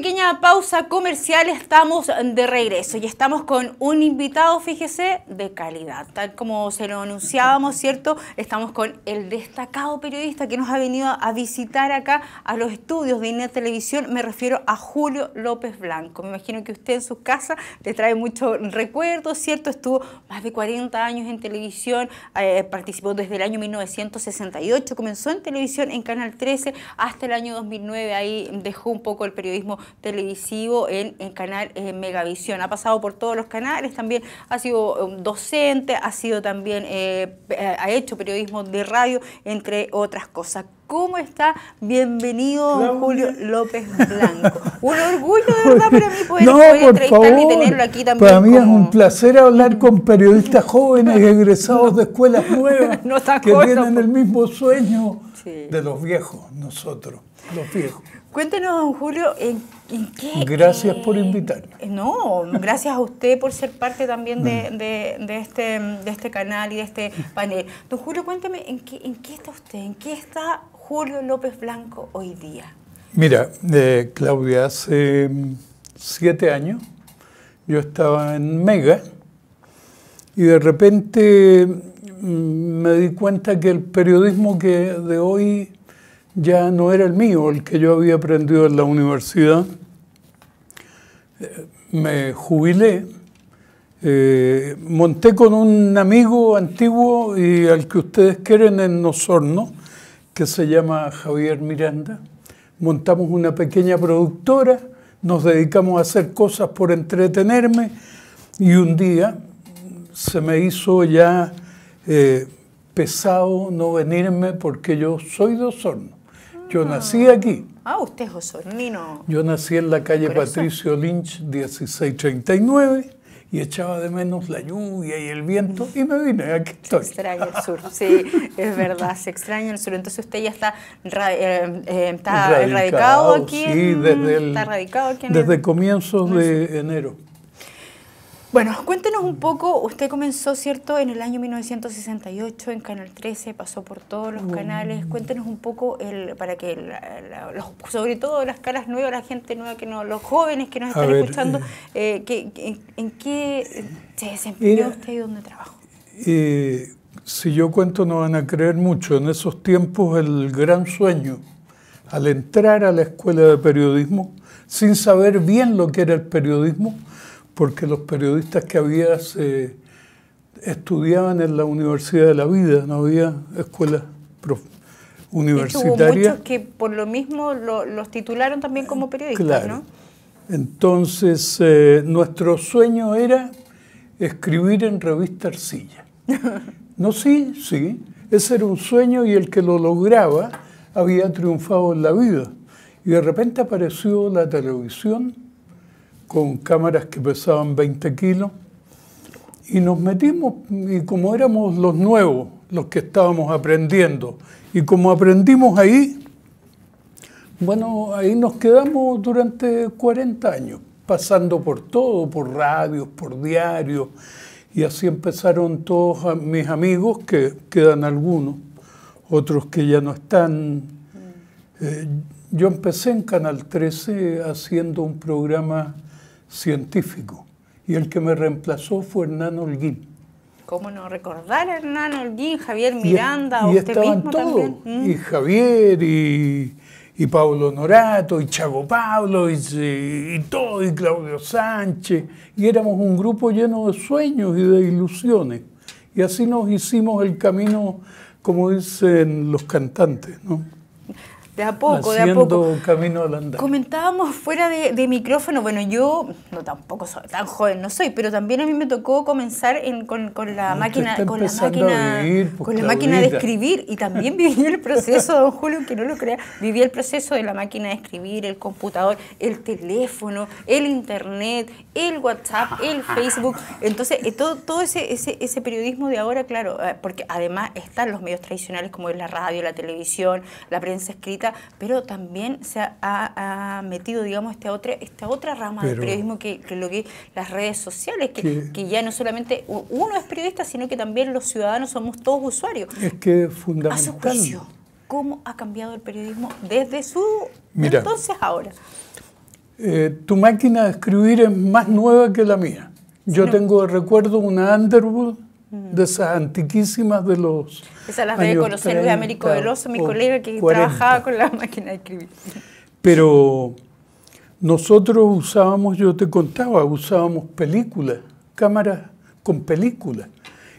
pequeña pausa comercial estamos de regreso y estamos con un invitado, fíjese, de calidad. Tal como se lo anunciábamos, ¿cierto? Estamos con el destacado periodista que nos ha venido a visitar acá a los estudios de INET Televisión. Me refiero a Julio López Blanco. Me imagino que usted en su casa le trae muchos recuerdos, ¿cierto? Estuvo más de 40 años en televisión, eh, participó desde el año 1968, comenzó en televisión en Canal 13 hasta el año 2009, ahí dejó un poco el periodismo televisivo en el canal eh, Megavisión. Ha pasado por todos los canales, también ha sido um, docente, ha sido también, eh, eh, ha hecho periodismo de radio, entre otras cosas. ¿Cómo está? Bienvenido, Julio López Blanco. Un orgullo de verdad para mí poder, no, aquí también. Para mí es un placer hablar con periodistas jóvenes egresados de escuelas nuevas que vienen tienen el mismo sueño de los viejos, nosotros los viejos. Cuéntenos, don Julio, ¿en, qué...? Gracias eh, por invitarme. Eh, no, gracias a usted por ser parte también mm. de, este, de este canal y de este panel. Don Julio, cuénteme, ¿en qué, está usted? ¿En qué está Julio López Blanco hoy día? Mira, eh, Claudia, hace mm, siete años yo estaba en Mega y de repente mm, me di cuenta que el periodismo que de hoy ya no era el mío, el que yo había aprendido en la universidad. Eh, me jubilé, eh, monté con un amigo antiguo y al que ustedes quieren en Osorno, que se llama Javier Miranda. Montamos una pequeña productora, nos dedicamos a hacer cosas por entretenerme y un día se me hizo ya eh, pesado no venirme porque yo soy de Osorno yo ah. nací aquí. Ah, usted es osornino. Yo nací en la calle Patricio Lynch 1639 y echaba de menos la lluvia y el viento y me vine, aquí estoy. Se extraña el sur, sí, es verdad, se extraña el sur. Entonces usted ya está, eh, eh, está radicado, aquí. Sí, desde, el, está radicado aquí desde comienzos de enero. Bueno, cuéntenos un poco, usted comenzó, ¿cierto?, en el año 1968 en Canal 13, pasó por todos los canales, cuéntenos un poco el, para que, sobre todo las caras nuevas, la gente nueva, que no, los jóvenes que nos están escuchando, eh, eh, en, qué se desempeñó usted y dónde trabajó? Eh, si yo cuento no van a creer mucho, en esos tiempos el gran sueño, al entrar a la escuela de periodismo, sin saber bien lo que era el periodismo, porque los periodistas que había se estudiaban en la Universidad de la Vida, no había escuelas universitarias. hubo muchos que por lo mismo los titularon también como periodistas, Entonces, eh, nuestro sueño era escribir en revista Arcilla. no, sí, sí. Ese era un sueño y el que lo lograba había triunfado en la vida. Y de repente apareció la televisión con cámaras que pesaban 20 kilos y nos metimos y como éramos los nuevos, los que estábamos aprendiendo, y como aprendimos ahí, bueno, ahí nos quedamos durante 40 años, pasando por todo, por radios, por diarios, y así empezaron todos mis amigos, que quedan algunos, otros que ya no están. Mm. Eh, yo empecé en Canal 13 haciendo un programa científico. Y el que me reemplazó fue Hernán Holguín. ¿Cómo no recordar a Hernán Holguín, Javier Miranda, y, y usted mismo todos. Mm. Y Javier, y, y Pablo Norato, y Chago Pablo, y, y todo, y Claudio Sánchez. Y éramos un grupo lleno de sueños y de ilusiones. Y así nos hicimos el camino, como dicen los cantantes, ¿no? de a poco, de a poco. camino Comentábamos fuera de, micrófono, bueno, yo no tampoco soy tan joven, no soy, pero también a mí me tocó comenzar con, la ah, máquina, con pues, la máquina, de escribir y también viví el proceso, don Julio, que no lo crea, viví el proceso de la máquina de escribir, el computador, el teléfono, el internet, el WhatsApp, el Facebook, entonces eh, todo, todo ese, ese, ese periodismo de ahora, claro, eh, porque además están los medios tradicionales como es la radio, la televisión, la prensa escrita pero también se ha, metido, digamos, esta otra, esta otra rama del periodismo que, lo que las redes sociales, que, ya no solamente uno es periodista, sino que también los ciudadanos somos todos usuarios. Es que fundamental. ¿cómo ha cambiado el periodismo desde su Mira, entonces ahora? Eh, tu máquina de escribir es más nueva que la mía. Yo tengo de recuerdo, una Underwood de esas antiquísimas de los. Esas las debe conocer Luis Américo Veloso, mi colega que trabajaba con la máquina de escribir. Pero nosotros usábamos, yo te contaba, usábamos películas, cámaras con películas.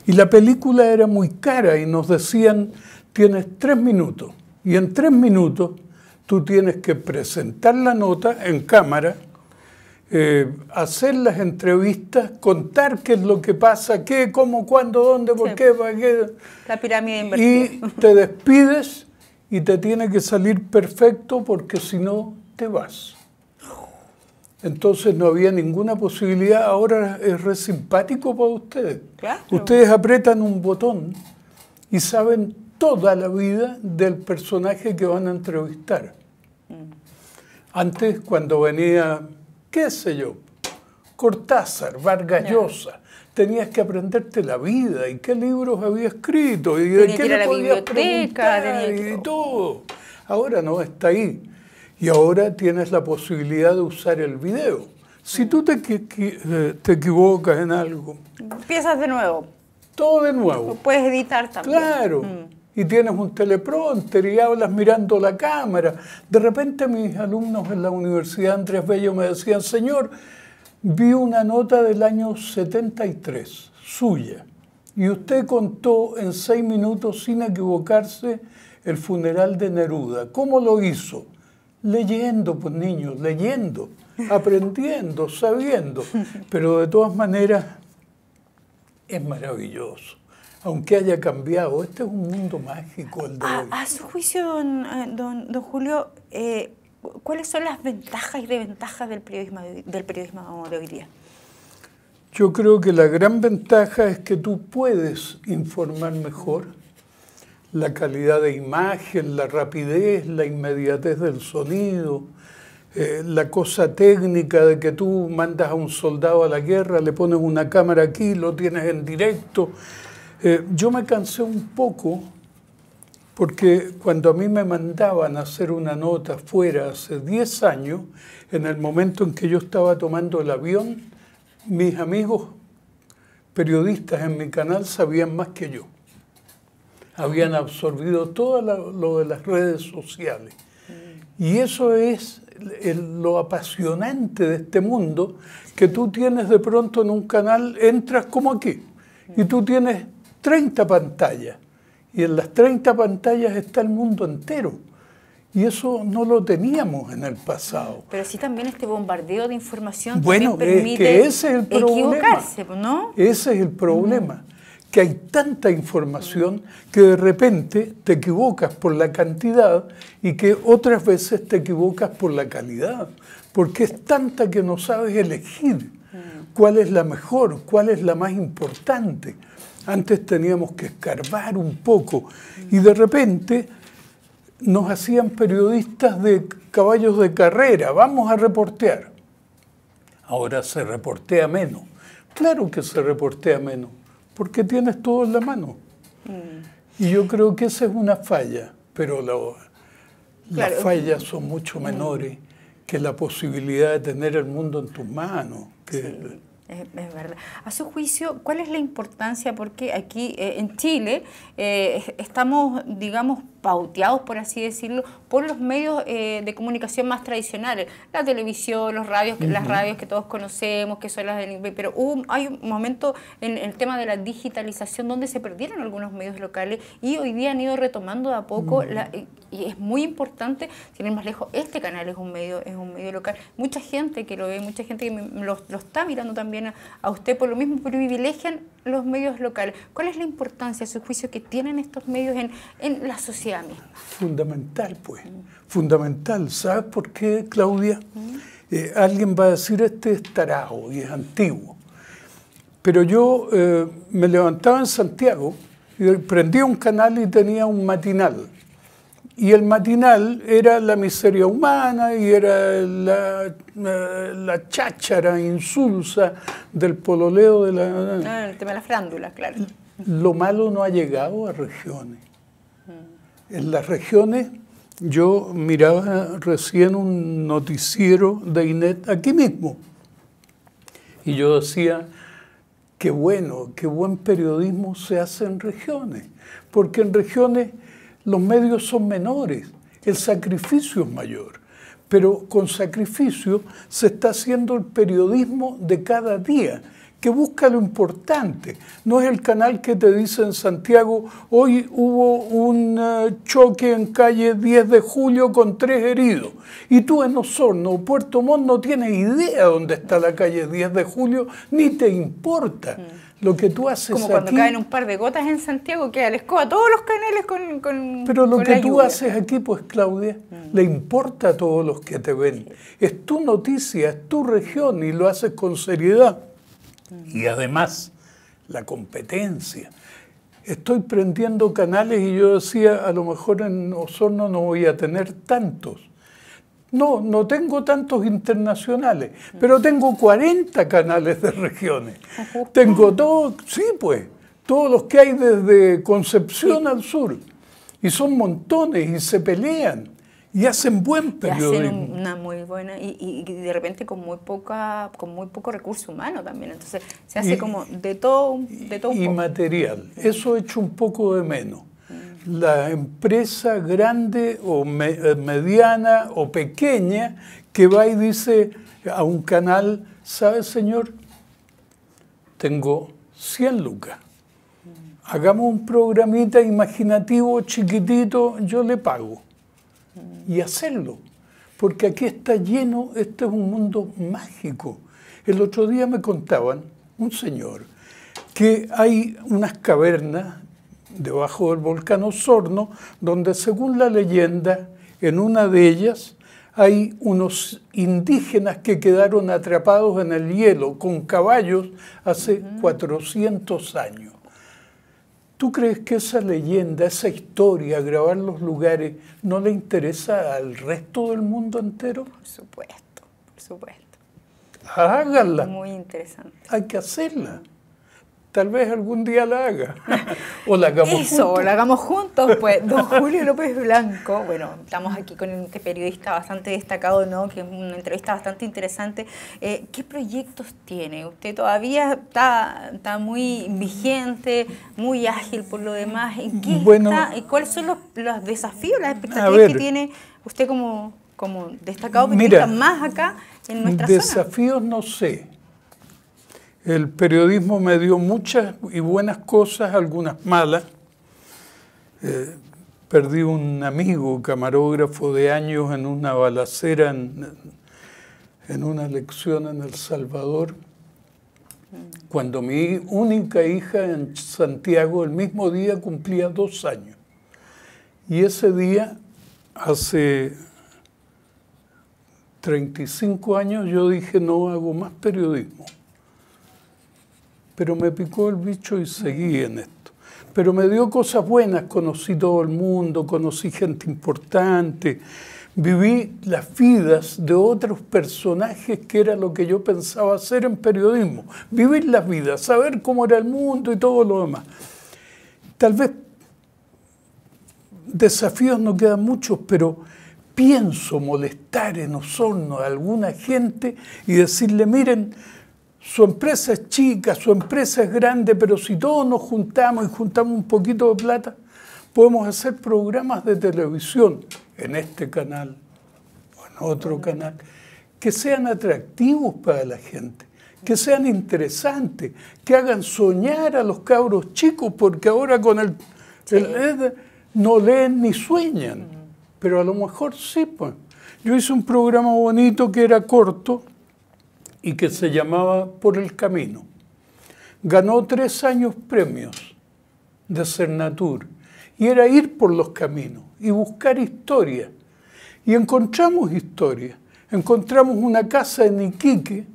Y la película era muy cara y nos decían, tienes tres minutos. Y en tres minutos tú tienes que presentar la nota en cámara eh, hacer las entrevistas, contar qué es lo que pasa, qué, cómo, cuándo, dónde, por qué, para qué. La pirámide Y te despides y te tiene que salir perfecto porque si no, te vas. Entonces no había ninguna posibilidad. Ahora es re simpático para ustedes. Ustedes apretan un botón y saben toda la vida del personaje que van a entrevistar. Mm. Antes, cuando venía qué sé yo, Cortázar, Vargallosa. Tenías que aprenderte la vida y qué libros había escrito y de qué le podías preguntar y todo. Ahora no está ahí. Y ahora tienes la posibilidad de usar el video. Si tú te, eh, te equivocas en algo... Empiezas de nuevo. Todo de nuevo. puedes editar también. Claro. Mm y tienes un teleprompter y hablas mirando la cámara. De repente mis alumnos en la Universidad Andrés Bello me decían, señor, vi una nota del año 73, suya, y usted contó en seis minutos sin equivocarse el funeral de Neruda. ¿Cómo lo hizo? Leyendo, pues niños, leyendo, aprendiendo, sabiendo. Pero de todas maneras, es maravilloso aunque haya cambiado. Este es un mundo mágico el de a, hoy. A su juicio, don, eh, Julio, eh, ¿cuáles son las ventajas y desventajas del periodismo, del periodismo de hoy día? Yo creo que la gran ventaja es que tú puedes informar mejor la calidad de imagen, la rapidez, la inmediatez del sonido, eh, la cosa técnica de que tú mandas a un soldado a la guerra, le pones una cámara aquí, lo tienes en directo, eh, yo me cansé un poco porque cuando a mí me mandaban a hacer una nota fuera hace 10 años, en el momento en que yo estaba tomando el avión, mis amigos periodistas en mi canal sabían más que yo. Habían absorbido todo lo de las redes sociales. Y eso es lo apasionante de este mundo, que tú tienes de pronto en un canal, entras como aquí, y tú tienes 30 pantallas. Y en las 30 pantallas está el mundo entero. Y eso no lo teníamos en el pasado. Pero sí también este bombardeo de información bueno, permite equivocarse, ¿no? Ese es el problema, que hay tanta información que de repente te equivocas por la cantidad y que otras veces te equivocas por la calidad, porque es tanta que no sabes elegir mm. cuál es la mejor, cuál es la más importante. Antes teníamos que escarbar un poco y de repente nos hacían periodistas de caballos de carrera, vamos a reportear. Ahora se reportea menos. Claro que se reportea menos, porque tienes todo en la mano. Mm. Y yo creo que esa es una falla, pero las fallas son mucho menores mm. que la posibilidad de tener el mundo en tus manos. Es, verdad. A su juicio, ¿cuál es la importancia? Porque aquí eh, en Chile eh, estamos, digamos, pauteados, por así decirlo, por los medios eh, de comunicación más tradicionales, la televisión, los radios, las radios que todos conocemos, que son las del... Pero hay un momento en el tema de la digitalización donde se perdieron algunos medios locales y hoy día han ido retomando de a poco, la, y es muy importante, sin más lejos, este canal es un medio es un medio local. Mucha gente que lo ve, mucha gente que lo, está mirando también a, a usted por lo mismo, privilegian los medios locales. ¿Cuál es la importancia, su juicio, que tienen estos medios en, la sociedad misma? Fundamental, pues. Fundamental. ¿Sabes por qué, Claudia? Eh, alguien va a decir, este es tarajo y es antiguo. Pero yo eh, me levantaba en Santiago y prendía un canal y tenía un matinal y el matinal era la miseria humana y era la, eh, cháchara insulsa del pololeo de la... el tema de las frándulas, claro. Lo malo no ha llegado a regiones. En las regiones yo miraba recién un noticiero de INET aquí mismo. Y yo decía, qué bueno, qué buen periodismo se hace en regiones. Porque en regiones los medios son menores, el sacrificio es mayor, pero con sacrificio se está haciendo el periodismo de cada día que busca lo importante. No es el canal que te dice en Santiago, hoy hubo un eh, choque en calle 10 de julio con tres heridos. Y tú en Osorno o Puerto Montt no tienes idea dónde está la calle 10 de julio, ni te importa. Mm. Lo que tú haces Como cuando caen un par de gotas en Santiago, queda les a todos los canales con, Pero lo que tú haces aquí, pues Claudia, mm. le importa a todos los que te ven. Es tu noticia, es tu región y lo haces con seriedad. Mm. Y además, la competencia. Estoy prendiendo canales y yo decía, a lo mejor en Osorno no voy a tener tantos. No, no tengo tantos internacionales, pero tengo 40 canales de regiones. Tengo todos, sí pues, todos los que hay desde Concepción al sur. Y son montones y se pelean y hacen buen periodismo. Y hacen una muy buena y, de repente con muy poca con muy poco recurso humano también. Entonces se hace como de todo de todo un poco. material. Eso hecho un poco de menos la empresa grande o eh, mediana o pequeña que va y dice a un canal, ¿sabe señor? Tengo 100 lucas. Hagamos un programita imaginativo, chiquitito, yo le pago. Y hacerlo, porque aquí está lleno, este es un mundo mágico. El otro día me contaban un señor que hay unas cavernas debajo del volcán Osorno, donde según la leyenda, en una de ellas hay unos indígenas que quedaron atrapados en el hielo con caballos hace 400 años. ¿Tú crees que esa leyenda, esa historia, grabar los lugares, no le interesa al resto del mundo entero? Por supuesto, por supuesto. Háganla. Muy interesante. Hay que hacerla. Tal vez algún día la haga. o la hagamos Eso, juntos. la hagamos juntos, pues. Don Julio López Blanco, bueno, estamos aquí con este periodista bastante destacado, ¿no? Que es una entrevista bastante interesante. Eh, ¿Qué proyectos tiene? Usted todavía está, está muy vigente, muy ágil por lo demás. ¿En qué ¿Y cuáles son los, los desafíos, las expectativas que tiene usted como, como destacado periodista mira, más acá en nuestra zona? Desafíos no sé el periodismo me dio muchas y buenas cosas, algunas malas. Eh, perdí un amigo camarógrafo de años en una balacera en, una lección en El Salvador. Cuando mi única hija en Santiago el mismo día cumplía dos años. Y ese día, hace 35 años, yo dije no hago más periodismo pero me picó el bicho y seguí en esto. Pero me dio cosas buenas, conocí todo el mundo, conocí gente importante, viví las vidas de otros personajes que era lo que yo pensaba hacer en periodismo, vivir las vidas, saber cómo era el mundo y todo lo demás. Tal vez desafíos no quedan muchos, pero pienso molestar en Osorno a alguna gente y decirle, miren, su empresa es chica, su empresa es grande, pero si todos nos juntamos y juntamos un poquito de plata, podemos hacer programas de televisión en este canal o en otro canal que sean atractivos para la gente, que sean interesantes, que hagan soñar a los cabros chicos, porque ahora con el, no leen ni sueñan, pero a lo mejor sí. Pues. Yo hice un programa bonito que era corto, y que se llamaba Por el Camino. Ganó tres años premios de Cernatur y era ir por los caminos y buscar historia. Y encontramos historia. Encontramos una casa en Iquique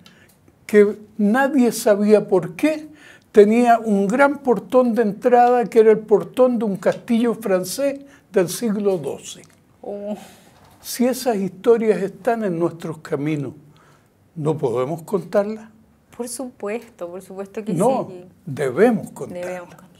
que nadie sabía por qué tenía un gran portón de entrada que era el portón de un castillo francés del siglo XII. Oh. Si esas historias están en nuestros caminos, ¿No podemos contarla? Por supuesto, por supuesto que sí. No, debemos contarla. Debemos contarla.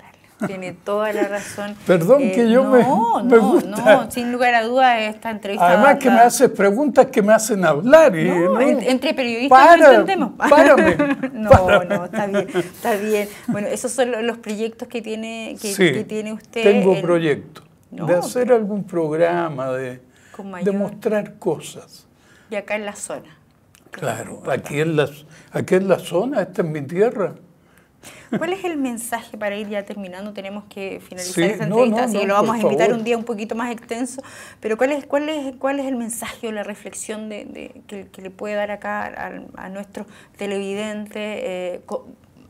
Tiene toda la razón. Perdón eh, que yo me, No, no, No, sin lugar a dudas esta entrevista. Además que me haces preguntas que me hacen hablar. Y, ¿eh? no, entre periodistas para, no entendemos. Párame, no, no, está bien, está bien. Bueno, esos son los proyectos que tiene, que, tiene usted. Tengo proyectos. de hacer algún programa, de, de mostrar cosas. Y acá en la zona. Claro, aquí en, las, aquí en la zona, esta es mi tierra. ¿Cuál es el mensaje para ir ya terminando? Tenemos que finalizar esta entrevista, que lo vamos a invitar un día un poquito más extenso. Pero ¿cuál es, cuál es, cuál es el mensaje o la reflexión de, que, le puede dar acá a, nuestro televidente eh,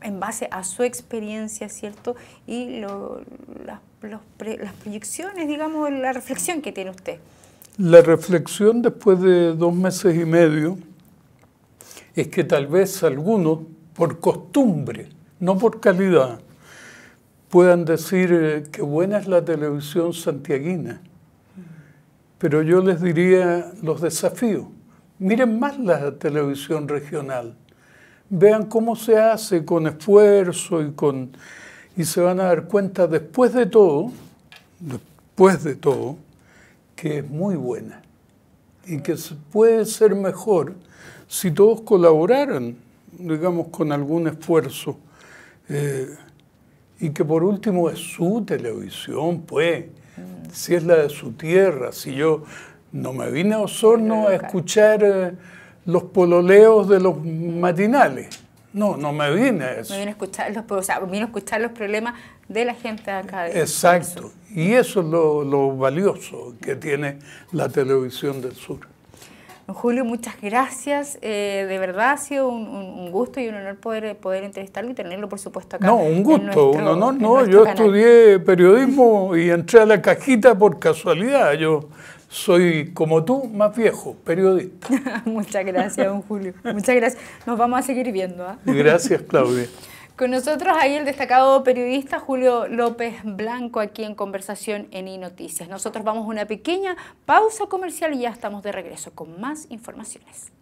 en base a su experiencia, ¿cierto? Y las proyecciones, digamos, la reflexión que tiene usted. La reflexión después de dos meses y medio es que tal vez algunos, por costumbre, no por calidad, puedan decir eh, que buena es la televisión santiaguina. Pero yo les diría los desafíos. Miren más la televisión regional. Vean cómo se hace con esfuerzo y con y se van a dar cuenta después de todo, después de todo, que es muy buena y que puede ser mejor si todos colaboraran, digamos, con algún esfuerzo. Eh, y que por último es su televisión, pues, si es la de su tierra, si yo no me vine a Osorno a escuchar eh, los pololeos de los matinales. No, no me vine a eso. Me vine a escuchar los, problemas de la gente acá. Exacto. Y eso es lo valioso que tiene la televisión del sur. Julio, muchas gracias. Eh, de verdad ha sido un, gusto y un honor poder, poder entrevistarlo y tenerlo, por supuesto, acá. No, un gusto, un honor. No, yo estudié periodismo y entré a la cajita por casualidad. Yo soy, como tú, más viejo, periodista. muchas gracias, don Julio. Muchas gracias. Nos vamos a seguir viendo. ¿ah? Gracias, Claudia. Con nosotros hay el destacado periodista Julio López Blanco aquí en Conversación en iNoticias. Nosotros vamos a una pequeña pausa comercial y ya estamos de regreso con más informaciones.